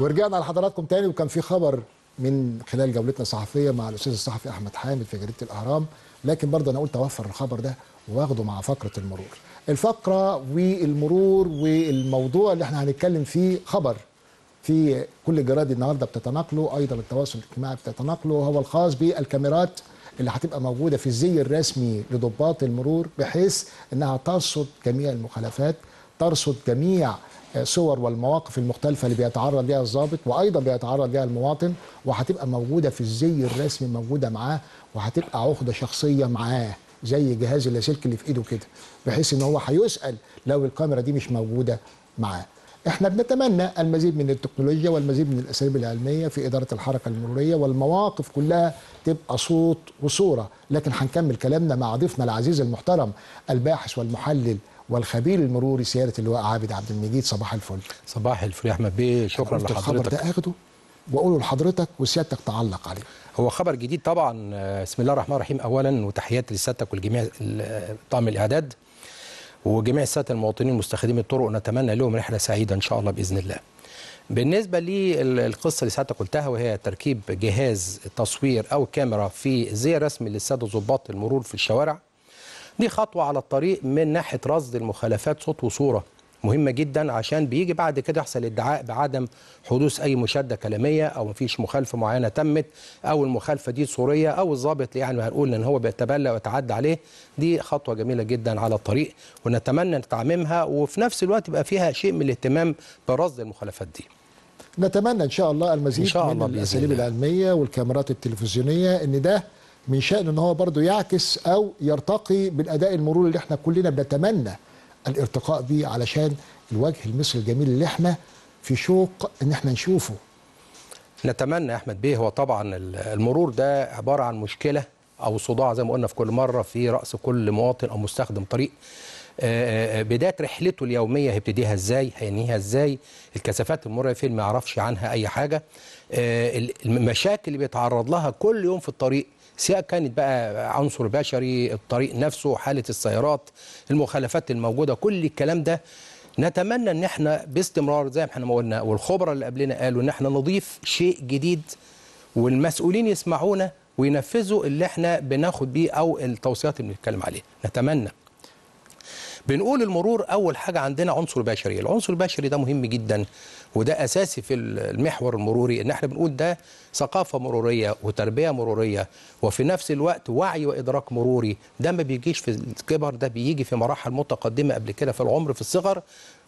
ورجعنا لحضراتكم تاني وكان في خبر من خلال جولتنا الصحفيه مع الاستاذ الصحفي احمد حامد في جريده الاهرام لكن برضه انا قلت اوفر الخبر ده واخده مع فقره المرور الفقره والمرور والموضوع اللي احنا هنتكلم فيه خبر في كل الجرايد النهارده بتتناقله ايضا التواصل الاجتماعي بتتناقله هو الخاص بالكاميرات اللي هتبقى موجوده في الزي الرسمي لضباط المرور بحيث انها ترصد جميع المخالفات ترصد جميع الصور والمواقف المختلفه اللي بيتعرض ليها الضابط وايضا بيتعرض ليها المواطن وهتبقى موجوده في الزي الرسمي موجوده معاه وهتبقى عقده شخصيه معاه زي جهاز اللاسلكي اللي في ايده كده بحيث ان هو هيسال لو الكاميرا دي مش موجوده معاه احنا بنتمنى المزيد من التكنولوجيا والمزيد من الاساليب العلميه في اداره الحركه المروريه والمواقف كلها تبقى صوت وصوره لكن هنكمل كلامنا مع ضيفنا العزيز المحترم الباحث والمحلل والخبير المروري سياده اللواء عابد عبد المجيد صباح الفل صباح الفل يا احمد بيه شكرا لحضرتك الخبر ده اخده واقوله لحضرتك وسيادتك تعلق عليه هو خبر جديد طبعا آه، بسم الله الرحمن الرحيم اولا وتحياتي لسيادتك والجميع آه، طاقم الاعداد وجميع الساده المواطنين مستخدمي الطرق نتمنى لهم رحله سعيده ان شاء الله باذن الله بالنسبة للقصة اللي ساعتك قلتها وهي تركيب جهاز تصوير أو كاميرا في زي رسم للسادة ضباط المرور في الشوارع دي خطوه على الطريق من ناحيه رصد المخالفات صوت وصوره مهمه جدا عشان بيجي بعد كده يحصل ادعاء بعدم حدوث اي مشاده كلاميه او مفيش مخالفه معينه تمت او المخالفه دي صوريه او الظابط يعني هنقول ان هو بيتبلى ويتعدى عليه دي خطوه جميله جدا على الطريق ونتمنى تعميمها وفي نفس الوقت يبقى فيها شيء من الاهتمام برصد المخالفات دي نتمنى ان شاء الله المزيد إن شاء الله من الاساليب العلميه والكاميرات التلفزيونيه ان ده من شأن ان هو برضه يعكس او يرتقي بالاداء المرور اللي احنا كلنا بنتمنى الارتقاء بيه علشان الوجه المصري الجميل اللي احنا في شوق ان احنا نشوفه نتمنى يا احمد بيه هو طبعا المرور ده عباره عن مشكله او صداع زي ما قلنا في كل مره في راس كل مواطن او مستخدم طريق آه، آه، آه، بدايه رحلته اليوميه هيبتديها ازاي هينهيها ازاي الكثافات المروريه فين ما يعرفش عنها اي حاجه المشاكل اللي بيتعرض لها كل يوم في الطريق سواء كانت بقى عنصر بشري الطريق نفسه حاله السيارات المخالفات الموجوده كل الكلام ده نتمنى ان احنا باستمرار زي ما احنا ما قلنا والخبره اللي قبلنا قالوا ان احنا نضيف شيء جديد والمسؤولين يسمعونا وينفذوا اللي احنا بناخد بيه او التوصيات اللي بنتكلم عليها نتمنى بنقول المرور اول حاجه عندنا عنصر بشري العنصر البشري ده مهم جدا وده اساسي في المحور المروري ان احنا بنقول ده ثقافه مروريه وتربيه مروريه وفي نفس الوقت وعي وادراك مروري ده ما بيجيش في الكبر ده بيجي في مراحل متقدمه قبل كده في العمر في الصغر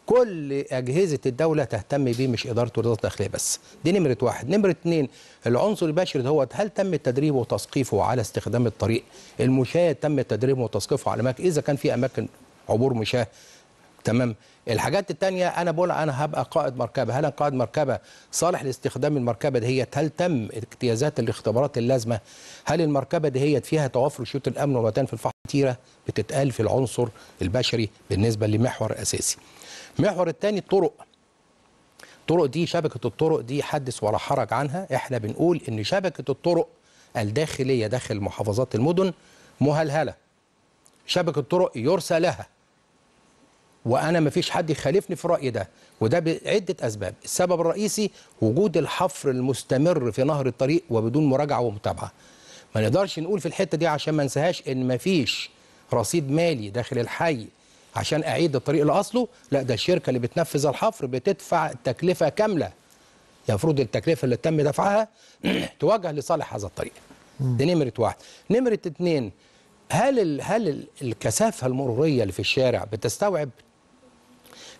كل أجهزة الدولة تهتم بيه مش إدارة الرياضة الداخلية بس دي نمرة واحد نمرة اتنين العنصر البشري هو هل تم تدريبه وتثقيفه على استخدام الطريق المشاة تم تدريبه وتثقيفه على أماكن إذا كان في أماكن عبور مشاه تمام الحاجات التانية أنا بقول أنا هبقى قائد مركبة هل قائد مركبة صالح لاستخدام المركبة دهيت هل تم اجتيازات الاختبارات اللازمة هل المركبة دهيت فيها توافر شروط الأمن والمتان في الفحص كتيرة بتتقال في العنصر البشري بالنسبة لمحور أساسي المحور الثاني الطرق الطرق دي شبكة الطرق دي حدث ولا حرج عنها احنا بنقول ان شبكة الطرق الداخلية داخل محافظات المدن مهلهلة شبكه طرق يرسى لها وانا ما فيش حد يخالفني في الراي ده وده بعده اسباب السبب الرئيسي وجود الحفر المستمر في نهر الطريق وبدون مراجعه ومتابعه ما نقدرش نقول في الحته دي عشان ما ننساهاش ان ما فيش رصيد مالي داخل الحي عشان اعيد الطريق لاصله لا ده الشركه اللي بتنفذ الحفر بتدفع التكلفه كامله المفروض التكلفه اللي تم دفعها توجه لصالح هذا الطريق ده نمره واحد نمره اتنين هل الـ هل الكثافه المروريه اللي في الشارع بتستوعب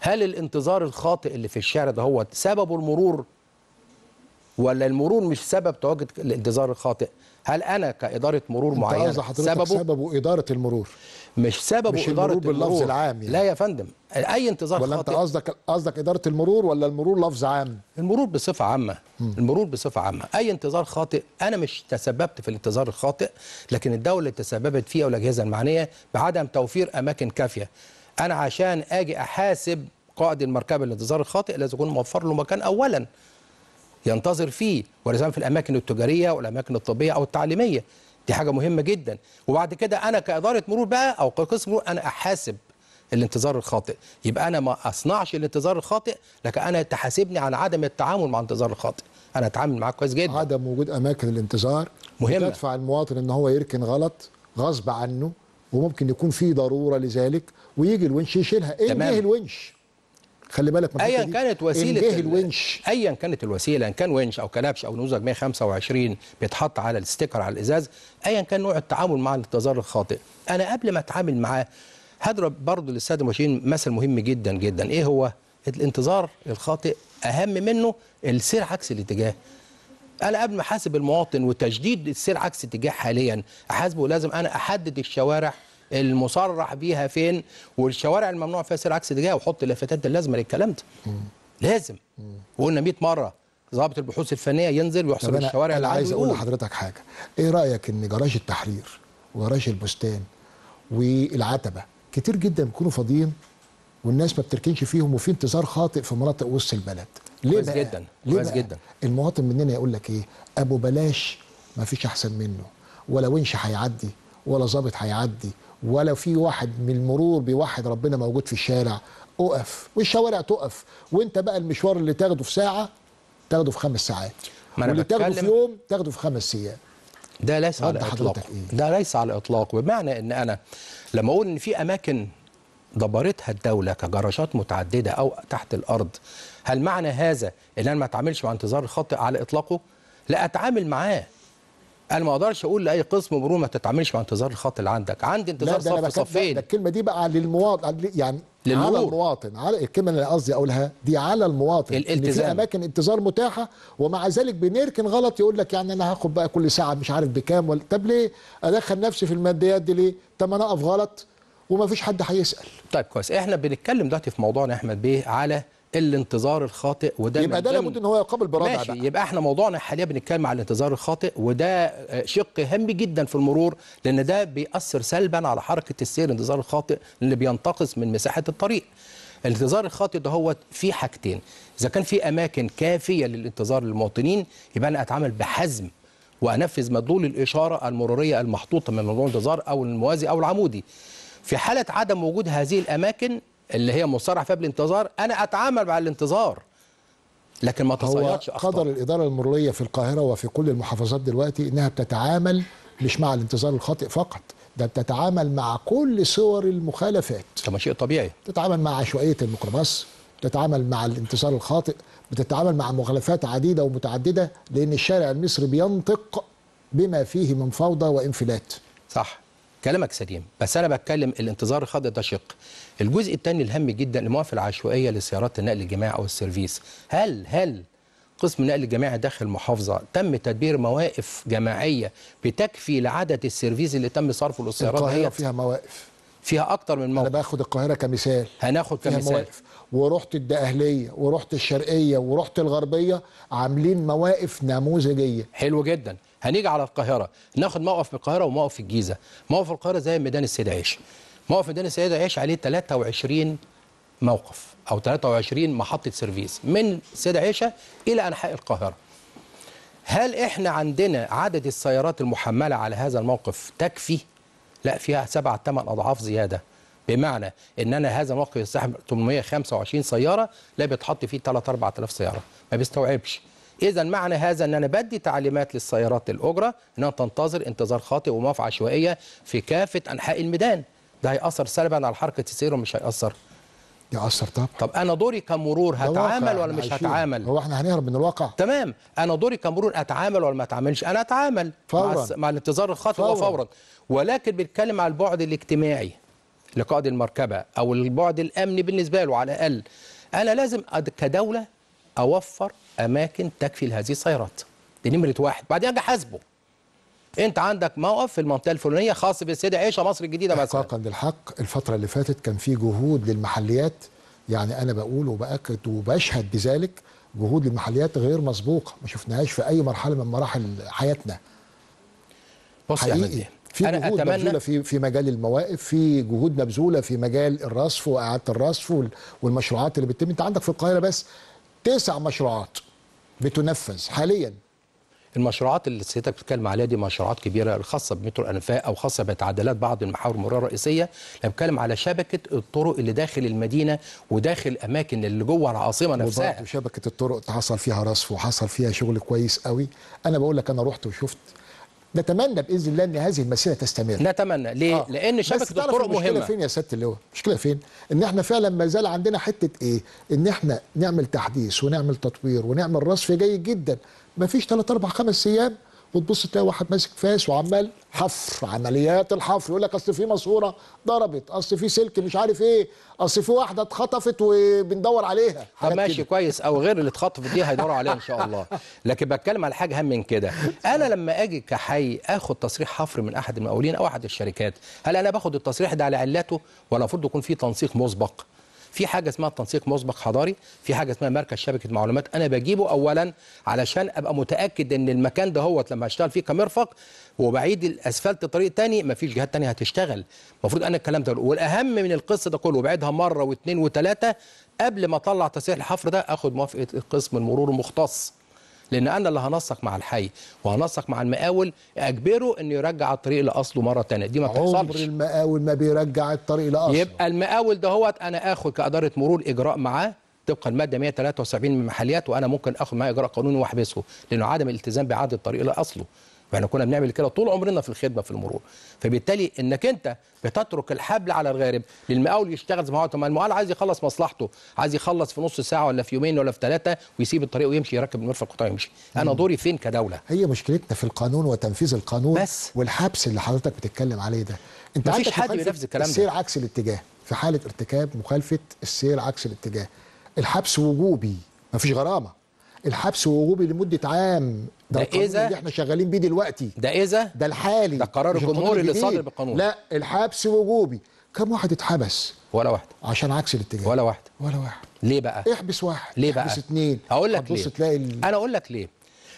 هل الانتظار الخاطئ اللي في الشارع ده هو سببه المرور ولا المرور مش سبب تواجد الانتظار الخاطئ هل انا كاداره مرور معينه سببه سببه اداره المرور مش سببه مش اداره المرور باللفظ العام يعني. لا يا فندم اي انتظار ولا خاطئ ولا انت قصدك قصدك اداره المرور ولا المرور لفظ عام المرور بصفه عامه م. المرور بصفه عامه اي انتظار خاطئ انا مش تسببت في الانتظار الخاطئ لكن الدوله اللي تسببت فيه او الاجهزه المعنيه بعدم توفير اماكن كافيه انا عشان اجي احاسب قائد المركبه الانتظار الخاطئ لازم يكون موفر له مكان اولا ينتظر فيه ورزان في الاماكن التجاريه والاماكن الطبيه او التعليميه دي حاجه مهمه جدا وبعد كده انا كاداره مرور بقى او كقسم مرور انا احاسب الانتظار الخاطئ يبقى انا ما اصنعش الانتظار الخاطئ لكن انا تحاسبني على عدم التعامل مع الانتظار الخاطئ انا اتعامل معاك كويس جدا عدم وجود اماكن الانتظار مهمه تدفع المواطن ان هو يركن غلط غصب عنه وممكن يكون في ضروره لذلك ويجي الونش يشيلها ايه الونش خلي بالك ما ايا كانت وسيله الونش ايا كانت الوسيله ان كان ونش او كلبش او نموذج 125 بيتحط على الستيكر على الازاز ايا كان نوع التعامل مع التظاهر الخاطئ انا قبل ما اتعامل معاه هضرب برضه للساده المشاهدين مثل مهم جدا جدا ايه هو الانتظار الخاطئ اهم منه السير عكس الاتجاه انا قبل ما احاسب المواطن وتشديد السير عكس اتجاه حاليا احاسبه لازم انا احدد الشوارع المصرح بيها فين والشوارع الممنوع فيها سير عكس اتجاه وحط اللافتات اللازمه للكلام ده لازم وقلنا 100 مره ضابط البحوث الفنيه ينزل ويحصل الشوارع اللي عايز اقول لحضرتك حاجه ايه رايك ان جراج التحرير وجراج البستان والعتبه كتير جدا بيكونوا فاضيين والناس ما بتركنش فيهم وفي انتظار خاطئ في مناطق وسط البلد ليه كويس جدا ليه كويس جدا المواطن مننا يقول لك ايه ابو بلاش ما فيش احسن منه ولا ونش هيعدي ولا ظابط هيعدي ولا في واحد من المرور بواحد ربنا موجود في الشارع اقف والشوارع تقف وانت بقى المشوار اللي تاخده في ساعه تاخده في خمس ساعات واللي تاخده في يوم تاخده في خمس ايام ده ليس على الاطلاق إيه؟ ده ليس على الاطلاق بمعنى ان انا لما اقول ان في اماكن دبرتها الدولة كجراشات متعددة أو تحت الأرض هل معنى هذا أن أنا ما أتعاملش مع انتظار الخاطئ على إطلاقه؟ لا أتعامل معاه انا ما اقدرش اقول لاي قسم مرور ما تتعاملش مع انتظار الخط اللي عندك عندي انتظار صف صفين ده الكلمه دي بقى للمواطن يعني للمرور. على المواطن على الكلمه اللي قصدي اقولها دي على المواطن الالتزام في اماكن انتظار متاحه ومع ذلك بنركن غلط يقول لك يعني انا هاخد بقى كل ساعه مش عارف بكام ولا طب ليه ادخل نفسي في الماديات دي ليه طب ما انا اقف غلط وما فيش حد هيسال طيب كويس احنا بنتكلم دلوقتي في موضوعنا احمد بيه على الانتظار الخاطئ وده يبقى ده لابد ان هو يقابل برادعه ماشي بقى. يبقى احنا موضوعنا حاليا بنتكلم على الانتظار الخاطئ وده شق هام جدا في المرور لان ده بيأثر سلبا على حركه السير الانتظار الخاطئ اللي بينتقص من مساحه الطريق الانتظار الخاطئ ده هو في حاجتين اذا كان في اماكن كافيه للانتظار للمواطنين يبقى انا اتعامل بحزم وانفذ مدلول الاشاره المروريه المحطوطه من مدلول الانتظار او الموازي او العمودي في حاله عدم وجود هذه الاماكن اللي هي مصرح فيها بالانتظار انا اتعامل مع الانتظار لكن ما تصيدش قدر الاداره المروريه في القاهره وفي كل المحافظات دلوقتي انها بتتعامل مش مع الانتظار الخاطئ فقط ده بتتعامل مع كل صور المخالفات ده شيء طبيعي بتتعامل مع عشوائيه الميكروباص بتتعامل مع الانتصار الخاطئ بتتعامل مع مخالفات عديده ومتعدده لان الشارع المصري بينطق بما فيه من فوضى وانفلات صح كلامك سليم بس انا بتكلم الانتظار الخاضع ده شق الجزء الثاني الهام جدا المواقف العشوائيه لسيارات النقل الجماعي او السيرفيس هل هل قسم النقل الجماعي داخل المحافظه تم تدبير مواقف جماعيه بتكفي لعدد السيرفيس اللي تم صرفه للسيارات القاهره فيها مواقف فيها اكتر من موقف انا باخد القاهره كمثال هناخد فيها كمثال مواقف. ورحت الدقهليه ورحت الشرقيه ورحت الغربيه عاملين مواقف نموذجيه حلو جدا هنيجي على القاهره ناخد موقف في القاهره وموقف في الجيزه موقف القاهره زي ميدان السيد عيش موقف ميدان السيد عيش عليه 23 موقف او 23 محطه سيرفيس من السيد عيشه الى انحاء القاهره هل احنا عندنا عدد السيارات المحمله على هذا الموقف تكفي لا فيها 7 8 اضعاف زياده بمعنى ان انا هذا الموقف يستحمل 825 سياره لا بيتحط فيه 3 4000 سياره ما بيستوعبش اذا معنى هذا ان انا بدي تعليمات للسيارات الاجره انها تنتظر انتظار خاطئ ومواقف عشوائيه في كافه انحاء الميدان ده هياثر سلبا على حركه السير ومش هياثر يأثر طبعا طب انا دوري كمرور هتعامل ولا مش هتعامل هو احنا هنهرب من الواقع تمام انا دوري كمرور اتعامل ولا ما اتعاملش انا اتعامل فورا مع, مع الانتظار الخاطئ فورا. فورا ولكن بنتكلم على البعد الاجتماعي لقائد المركبه او البعد الامني بالنسبه له على الاقل انا لازم كدوله اوفر اماكن تكفي لهذه السيارات دي نمره واحد بعدين اجي احاسبه انت عندك موقف في المنطقه الفلانيه خاص بالسيده عيشه مصر الجديده مثلا حقا للحق الفتره اللي فاتت كان في جهود للمحليات يعني انا بقول وباكد وبشهد بذلك جهود للمحليات غير مسبوقه ما شفناهاش في اي مرحله من مراحل حياتنا بص يا في أنا جهود أتمنى مبذوله في في مجال المواقف في جهود مبذوله في مجال الرصف واعاده الرصف والمشروعات اللي بتتم انت عندك في القاهره بس تسع مشروعات بتنفذ حاليا المشروعات اللي سيادتك بتتكلم عليها دي مشروعات كبيره خاصه بمترو الانفاق او خاصه بتعديلات بعض المحاور المروريه الرئيسيه انا بتكلم على شبكه الطرق اللي داخل المدينه وداخل اماكن اللي جوه العاصمه نفسها شبكه الطرق حصل فيها رصف وحصل فيها شغل كويس قوي انا بقول لك انا رحت وشفت نتمنى باذن الله ان هذه المسيره تستمر نتمنى ليه آه. لان شبكه الطرق مهمه المشكله فين يا سياده اللواء المشكله فين ان احنا فعلا ما زال عندنا حته ايه ان احنا نعمل تحديث ونعمل تطوير ونعمل رصف جيد جدا ما فيش 3 4 5 ايام وتبص تلاقي واحد ماسك فاس وعمال حفر عمليات الحفر يقول لك اصل في ماسوره ضربت اصل في سلك مش عارف ايه اصل في واحده اتخطفت وبندور عليها طب ماشي كده. كويس او غير اللي اتخطفت دي هيدوروا عليها ان شاء الله لكن بتكلم على حاجه اهم من كده انا لما اجي كحي اخد تصريح حفر من احد المقاولين او احد الشركات هل انا باخد التصريح ده على علته ولا المفروض يكون في تنسيق مسبق في حاجه اسمها التنسيق مسبق حضاري في حاجه اسمها مركز شبكه معلومات انا بجيبه اولا علشان ابقى متاكد ان المكان ده هو لما هشتغل فيه كمرفق وبعيد الاسفلت طريق تاني مفيش جهات تانية هتشتغل المفروض انا الكلام ده والاهم من القصه ده كله وبعدها مره واثنين وثلاثه قبل ما اطلع تصريح الحفر ده اخد موافقه قسم المرور المختص لان انا اللي هنسق مع الحي وهنسق مع المقاول اجبره انه يرجع الطريق لاصله مره ثانيه دي ما بتحصلش عمر المقاول ما بيرجع الطريق لاصله يبقى المقاول دهوت انا اخد كاداره مرور اجراء معاه طبقا الماده 173 من المحليات وانا ممكن اخد معاه اجراء قانوني واحبسه لانه عدم الالتزام باعاده الطريق لاصله فاحنا كنا بنعمل كده طول عمرنا في الخدمه في المرور فبالتالي انك انت بتترك الحبل على الغارب للمقاول يشتغل زي ما هو طب المقاول عايز يخلص مصلحته عايز يخلص في نص ساعه ولا في يومين ولا في ثلاثه ويسيب الطريق ويمشي يركب المرفق القطاع ويمشي انا دوري فين كدوله هي مشكلتنا في القانون وتنفيذ القانون بس والحبس اللي حضرتك بتتكلم عليه ده انت مفيش حد بينفذ الكلام ده السير عكس الاتجاه في حاله ارتكاب مخالفه السير عكس الاتجاه الحبس وجوبي مفيش غرامه الحبس ووجوبي لمده عام ده, ده إذا اللي احنا شغالين بيه دلوقتي ده إذا ده الحالي ده قرار الجمهور اللي صادر بالقانون لا الحبس وجوبي كم واحد اتحبس ولا واحد عشان عكس الاتجاه ولا واحد ولا واحد ليه بقى احبس واحد ليه بقى احبس اتنين هقول لك ليه تلاقي ال... انا اقول لك ليه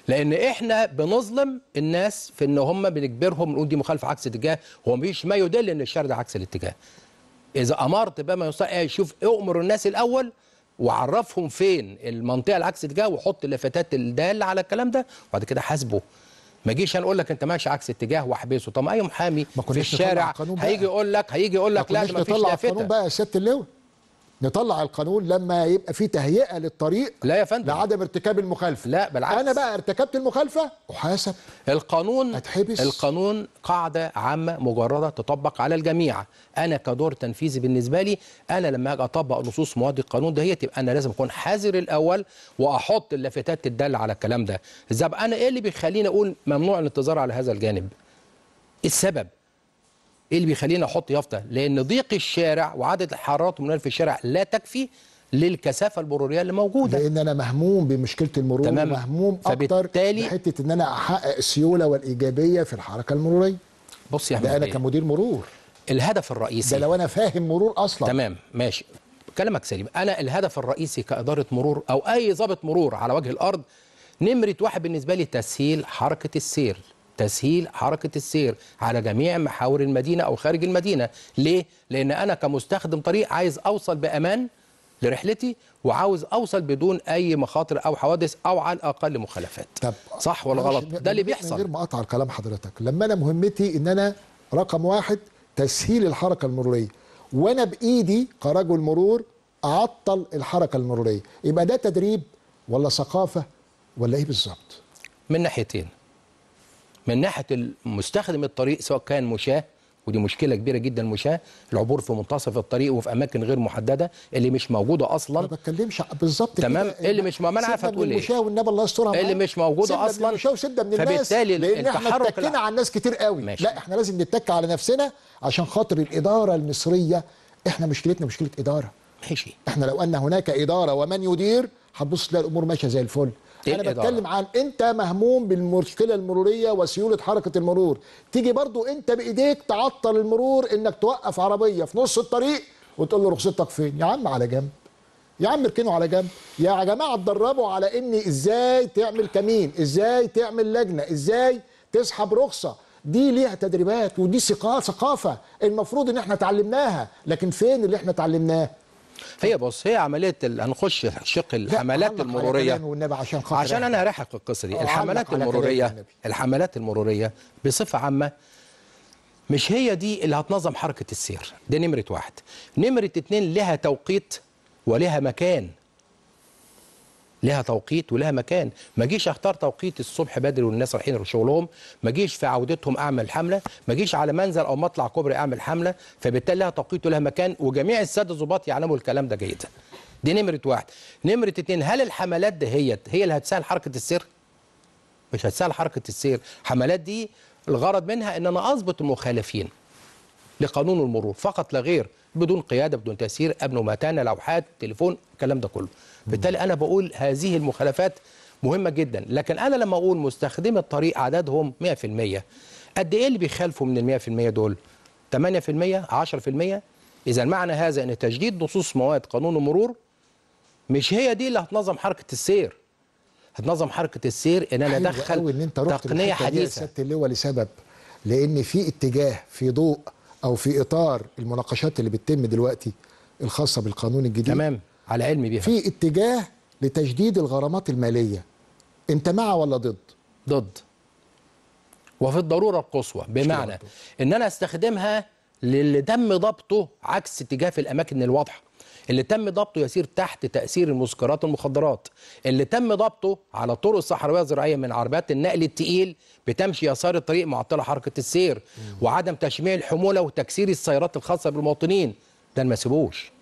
لان احنا بنظلم الناس في ان هم بنجبرهم نقول دي مخالفه عكس الاتجاه هو مفيش ما يدل ان الشر ده عكس الاتجاه اذا امرت بما يصح شوف اؤمر الناس الاول وعرفهم فين المنطقه العكس اتجاه وحط اللافتات الداله على الكلام ده وبعد كده حاسبه ما جيش انا اقول لك انت ماشي عكس اتجاه واحبسه طب ما اي أيوة محامي في الشارع هيجي يقول لك هيجي يقول لك لا ما فيش لافته ما كناش نطلع القانون بقى يا سياده اللواء نطلع القانون لما يبقى في تهيئه للطريق لا يا فندم لعدم ارتكاب المخالفه لا بالعكس انا بقى ارتكبت المخالفه احاسب القانون اتحبس القانون قاعده عامه مجرده تطبق على الجميع انا كدور تنفيذي بالنسبه لي انا لما اجي اطبق نصوص مواد القانون ده يبقى انا لازم اكون حذر الاول واحط اللافتات تدل على الكلام ده اذا انا ايه اللي بيخليني اقول ممنوع الانتظار على هذا الجانب السبب ايه اللي بيخلينا نحط يافطه لان ضيق الشارع وعدد الحرارات المناخيه في الشارع لا تكفي للكثافه المروريه اللي موجوده لان انا مهموم بمشكله المرور تمام. مهموم اكتر بحته ان انا احقق السيوله والايجابيه في الحركه المروريه بص يا ده انا كمدير مرور الهدف الرئيسي ده لو انا فاهم مرور اصلا تمام ماشي كلامك سليم انا الهدف الرئيسي كاداره مرور او اي ضابط مرور على وجه الارض نمره واحد بالنسبه لي تسهيل حركه السير تسهيل حركة السير على جميع محاور المدينة أو خارج المدينة ليه؟ لأن أنا كمستخدم طريق عايز أوصل بأمان لرحلتي وعاوز اوصل بدون اي مخاطر او حوادث او على الاقل مخالفات طب صح ولا غلط ده اللي بيحصل من غير ما اقطع كلام حضرتك لما انا مهمتي ان انا رقم واحد تسهيل الحركه المروريه وانا بايدي كرجل مرور اعطل الحركه المروريه يبقى ده تدريب ولا ثقافه ولا ايه بالظبط من ناحيتين من ناحيه مستخدم الطريق سواء كان مشاه ودي مشكله كبيره جدا المشاه العبور في منتصف الطريق وفي اماكن غير محدده اللي مش موجوده اصلا ما بتكلمش بالظبط تمام كده اللي مش ما انا عارف هتقول ايه المشاه والنبي الله يسترها اللي مش موجوده اصلا من المشاه وسده من الناس فبالتالي لان احنا اتكلنا على الناس كتير قوي ماشي. لا احنا لازم نتك على نفسنا عشان خاطر الاداره المصريه احنا مشكلتنا مشكله اداره ماشي احنا لو ان هناك اداره ومن يدير هتبص تلاقي الامور ماشيه زي الفل إيه انا بتكلم عن انت مهموم بالمشكله المروريه وسيوله حركه المرور تيجي برضو انت بايديك تعطل المرور انك توقف عربيه في نص الطريق وتقول له رخصتك فين يا عم على جنب يا عم اركنوا على جنب يا جماعه اتدربوا على ان ازاي تعمل كمين ازاي تعمل لجنه ازاي تسحب رخصه دي ليها تدريبات ودي ثقافه المفروض ان احنا تعلمناها لكن فين اللي احنا تعلمناه هي بص هي عمليه هنخش شق الحملات المروريه والنبي عشان خاطر عشان يعني. انا رايح القصه دي الحملات المروريه الحملات المروريه بصفه عامه مش هي دي اللي هتنظم حركه السير ده نمره واحد نمره اتنين لها توقيت ولها مكان لها توقيت ولها مكان ما جيش اختار توقيت الصبح بدري والناس رايحين شغلهم ما جيش في عودتهم اعمل حمله ما جيش على منزل او مطلع كوبري اعمل حمله فبالتالي لها توقيت ولها مكان وجميع الساده الظباط يعلموا الكلام ده جيدا دي نمره واحد نمره اتنين هل الحملات دهيت هي اللي هتسهل حركه السير مش هتسهل حركه السير الحملات دي الغرض منها ان انا اضبط المخالفين لقانون المرور فقط لا غير بدون قياده بدون تاثير ابنوا متانه لوحات تليفون الكلام ده كله بالتالي انا بقول هذه المخالفات مهمه جدا لكن انا لما اقول مستخدمي الطريق عددهم 100% قد ايه اللي بيخالفوا من ال 100% دول 8% 10% اذا معنى هذا ان تجديد نصوص مواد قانون المرور مش هي دي اللي هتنظم حركه السير هتنظم حركه السير ان انا ادخل إن انت تقنيه حديثه سياده اللواء لسبب لان في اتجاه في ضوء او في اطار المناقشات اللي بتتم دلوقتي الخاصه بالقانون الجديد تمام على علم بيها في اتجاه لتجديد الغرامات الماليه انت مع ولا ضد ضد وفي الضروره القصوى بمعنى ان انا استخدمها للي تم ضبطه عكس اتجاه في الاماكن الواضحه اللي تم ضبطه يسير تحت تأثير المسكرات والمخدرات اللي تم ضبطه على طرق صحراوية زراعية من عربيات النقل التقيل بتمشي يسار الطريق معطلة حركة السير وعدم تشميع الحمولة وتكسير السيارات الخاصة بالمواطنين ده ما سيبوش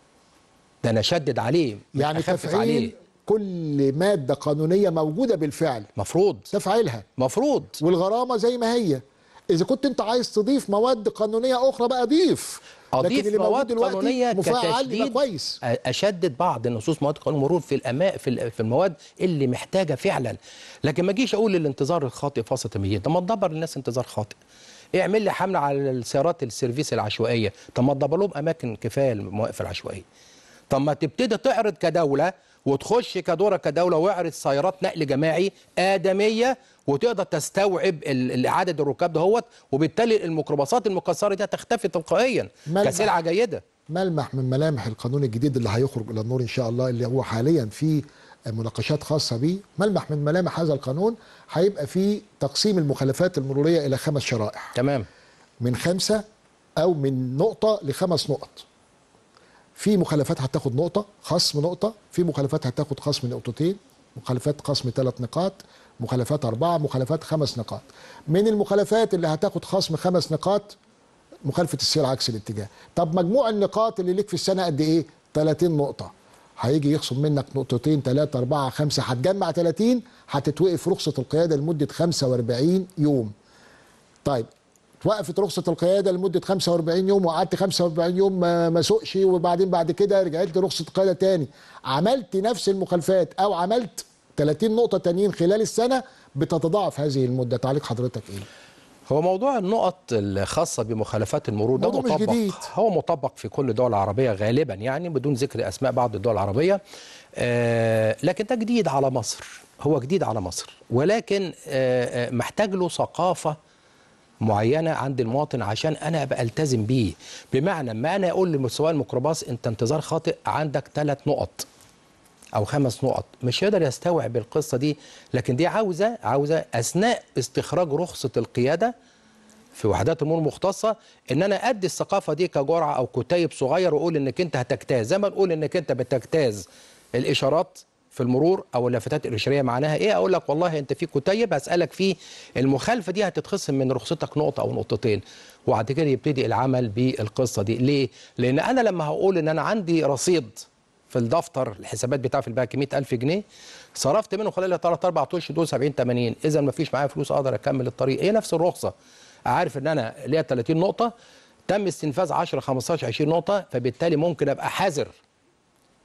ده انا شدد عليه يعني تفعيل عليه. كل ماده قانونيه موجوده بالفعل مفروض تفعيلها مفروض والغرامه زي ما هي اذا كنت انت عايز تضيف مواد قانونيه اخرى بقى ضيف اضيف لكن مواد قانونيه كتشديد كويس اشدد بعض النصوص مواد قانون مرور في الأما في, في المواد اللي محتاجه فعلا لكن ما اجيش اقول الانتظار الخاطئ فاصل تمهيد طب ما تدبر للناس انتظار خاطئ اعمل لي حمله على السيارات السيرفيس العشوائيه طب ما تدبر لهم اماكن كفايه المواقف العشوائيه طب ما تبتدي تعرض كدوله وتخش كدورة كدولة واعرض سيارات نقل جماعي آدمية وتقدر تستوعب عدد الركاب دهوت وبالتالي الميكروباصات المكسره دي هتختفي تلقائيا كسلعه جيده ملمح من ملامح القانون الجديد اللي هيخرج الى النور ان شاء الله اللي هو حاليا في مناقشات خاصه بيه ملمح من ملامح هذا القانون هيبقى في تقسيم المخالفات المروريه الى خمس شرائح تمام من خمسه او من نقطه لخمس نقط في مخالفات هتاخد نقطه خصم نقطه في مخالفات هتاخد خصم نقطتين مخالفات خصم ثلاث نقاط مخالفات أربعة مخالفات خمس نقاط من المخالفات اللي هتاخد خصم خمس نقاط مخالفة السير عكس الاتجاه طب مجموع النقاط اللي ليك في السنة قد إيه 30 نقطة هيجي يخصم منك نقطتين ثلاثة أربعة خمسة هتجمع 30 هتتوقف رخصة القيادة لمدة 45 يوم طيب توقفت رخصة القيادة لمدة 45 يوم وقعدت 45 يوم ما سوقش وبعدين بعد كده رجعت لرخصة القيادة تاني عملت نفس المخالفات أو عملت 30 نقطه تانيين خلال السنه بتتضاعف هذه المده تعليق حضرتك ايه هو موضوع النقط الخاصة بمخالفات المرور ده مطبق هو مطبق في كل الدول العربية غالبا يعني بدون ذكر أسماء بعض الدول العربية آه لكن ده جديد على مصر هو جديد على مصر ولكن آه, آه، محتاج له ثقافة معينة عند المواطن عشان أنا أبقى ألتزم بيه بمعنى ما أنا أقول لسواق الميكروباص أنت انتظار خاطئ عندك ثلاث نقط او خمس نقط مش يقدر يستوعب القصه دي لكن دي عاوزه عاوزه اثناء استخراج رخصه القياده في وحدات امور مختصه ان انا ادي الثقافه دي كجرعه او كتيب صغير واقول انك انت هتجتاز زي ما نقول انك انت بتجتاز الاشارات في المرور او اللافتات الاشاريه معناها ايه اقول لك والله انت في كتيب هسالك فيه المخالفه دي هتتخصم من رخصتك نقطه او نقطتين وبعد كده يبتدي العمل بالقصه دي ليه لان انا لما هقول ان انا عندي رصيد في الدفتر الحسابات بتاعه في البنك 100000 جنيه صرفت منه خلال 3 4 اشهر دول 70 80 اذا ما فيش معايا فلوس اقدر اكمل الطريق هي نفس الرخصه عارف ان انا ليا 30 نقطه تم استنفاذ 10 15 20 نقطه فبالتالي ممكن ابقى حذر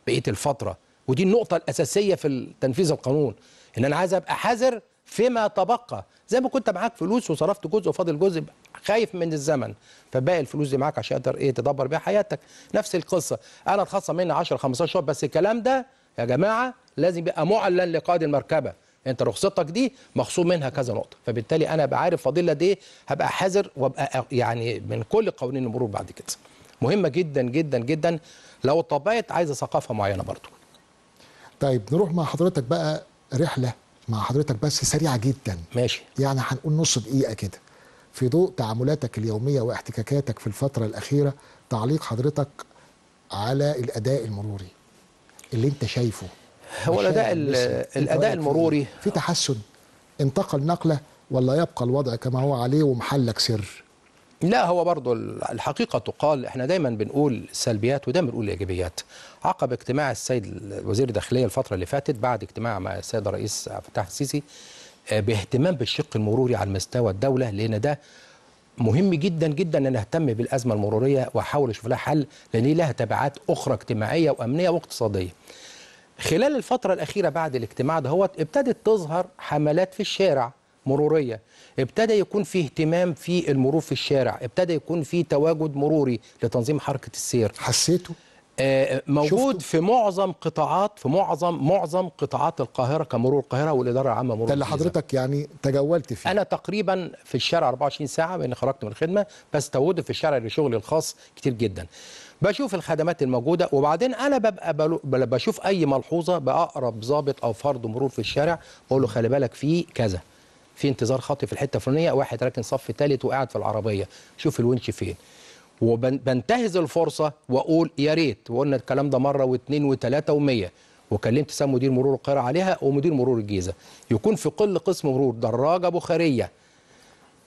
بقيه الفتره ودي النقطه الاساسيه في تنفيذ القانون ان انا عايز ابقى حذر فيما تبقى زي ما كنت معاك فلوس وصرفت جزء وفاضل جزء خايف من الزمن فباقي الفلوس دي معاك عشان تقدر ايه تدبر بيها حياتك نفس القصه انا اتخصم مني 10 15 شهر بس الكلام ده يا جماعه لازم يبقى معلن لقائد المركبه انت رخصتك دي مخصوم منها كذا نقطه فبالتالي انا ابقى عارف فاضله دي هبقى حذر وابقى يعني من كل قوانين المرور بعد كده مهمه جدا جدا جدا لو طبقت عايزه ثقافه معينه برضو طيب نروح مع حضرتك بقى رحله مع حضرتك بس سريعه جدا ماشي يعني هنقول نص دقيقه كده في ضوء تعاملاتك اليوميه واحتكاكاتك في الفتره الاخيره تعليق حضرتك على الاداء المروري اللي انت شايفه هو الاداء الاداء المروري إيه؟ في تحسن انتقل نقله ولا يبقى الوضع كما هو عليه ومحلك سر لا هو برضه الحقيقة تقال احنا دايما بنقول سلبيات ودايما بنقول ايجابيات عقب اجتماع السيد وزير الداخلية الفترة اللي فاتت بعد اجتماع مع السيد الرئيس فتح السيسي آه، باهتمام بالشق المروري على مستوى الدولة لأن ده مهم جدا جدا ان نهتم بالازمه المروريه واحاول اشوف لها حل لان لها تبعات اخرى اجتماعيه وامنيه واقتصاديه. خلال الفتره الاخيره بعد الاجتماع دهوت ابتدت تظهر حملات في الشارع مروريه ابتدى يكون في اهتمام في المرور في الشارع ابتدى يكون في تواجد مروري لتنظيم حركه السير حسيته آه، موجود شفته؟ في معظم قطاعات في معظم معظم قطاعات القاهره كمرور القاهره والاداره العامه مرور ده اللي حضرتك يعني تجولت فيه انا تقريبا في الشارع 24 ساعه بان خرجت من الخدمه بس تواجد في الشارع لشغلي الخاص كتير جدا بشوف الخدمات الموجوده وبعدين انا ببقى بشوف اي ملحوظه باقرب ضابط او فرد مرور في الشارع بقول له خلي بالك في كذا في انتظار خاطئ في الحته الفلانيه واحد راكن صف ثالث وقاعد في العربيه شوف الونش فين وبنتهز الفرصه واقول يا ريت وقلنا الكلام ده مره واثنين وثلاثه ومية وكلمت سام مدير مرور القاهره عليها ومدير مرور الجيزه يكون في كل قسم مرور دراجه بخاريه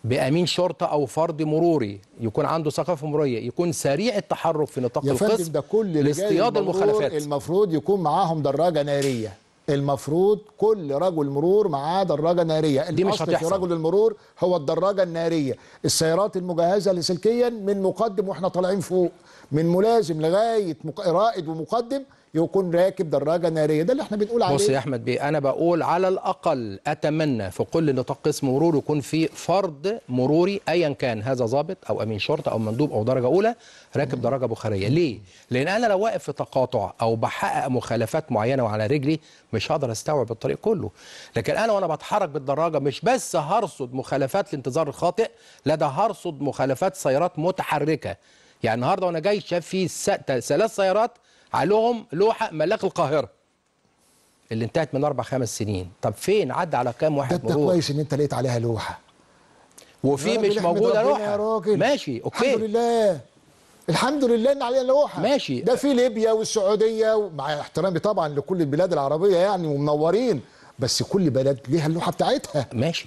بامين شرطه او فرد مروري يكون عنده ثقافه مروريه يكون سريع التحرك في نطاق القسم ده كل لاصطياد المخالفات المفروض يكون معاهم دراجه ناريه المفروض كل رجل مرور معاه دراجه ناريه دي مش في رجل المرور هو الدراجه الناريه السيارات المجهزه لسلكيا من مقدم واحنا طالعين فوق من ملازم لغايه رائد ومقدم يكون راكب دراجه ناريه ده اللي احنا بنقول عليه بص يا احمد بيه انا بقول على الاقل اتمنى في كل نطاق قسم مرور يكون في فرد مروري ايا كان هذا ضابط او امين شرطه او مندوب او درجه اولى راكب دراجه بخاريه ليه لان انا لو واقف في تقاطع او بحقق مخالفات معينه وعلى رجلي مش هقدر استوعب الطريق كله لكن انا وانا بتحرك بالدراجه مش بس هرصد مخالفات لانتظار الخاطئ لا ده هرصد مخالفات سيارات متحركه يعني النهارده وانا جاي شاف في ثلاث سيارات عليهم لوحه ملاك القاهره اللي انتهت من اربع خمس سنين طب فين عدى على كام واحد مرور ده كويس ان انت لقيت عليها لوحه وفي مش موجوده لوحه يا راجل. ماشي اوكي الحمد لله الحمد لله ان عليها لوحه ماشي ده في ليبيا والسعوديه ومع احترامي طبعا لكل البلاد العربيه يعني ومنورين بس كل بلد ليها اللوحه بتاعتها ماشي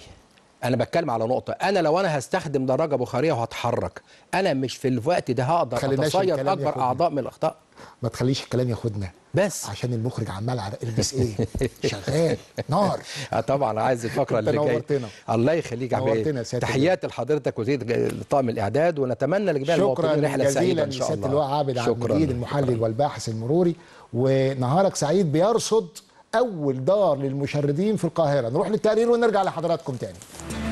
انا بتكلم على نقطه انا لو انا هستخدم دراجه بخاريه وهتحرك انا مش في الوقت ده هقدر اتصير اكبر اعضاء من الاخطاء ما تخليش الكلام ياخدنا بس عشان المخرج عمال على البس ايه شغال نار اه طبعا عايز الفقره اللي جايه الله يخليك يا تحياتي لحضرتك وزيد طاقم الاعداد ونتمنى لجميع المواطنين رحله سعيده ان شاء الله شكرا جزيلا لسياده اللواء عابد عبد المحلل والباحث المروري ونهارك سعيد بيرصد اول دار للمشردين في القاهره نروح للتقرير ونرجع لحضراتكم تاني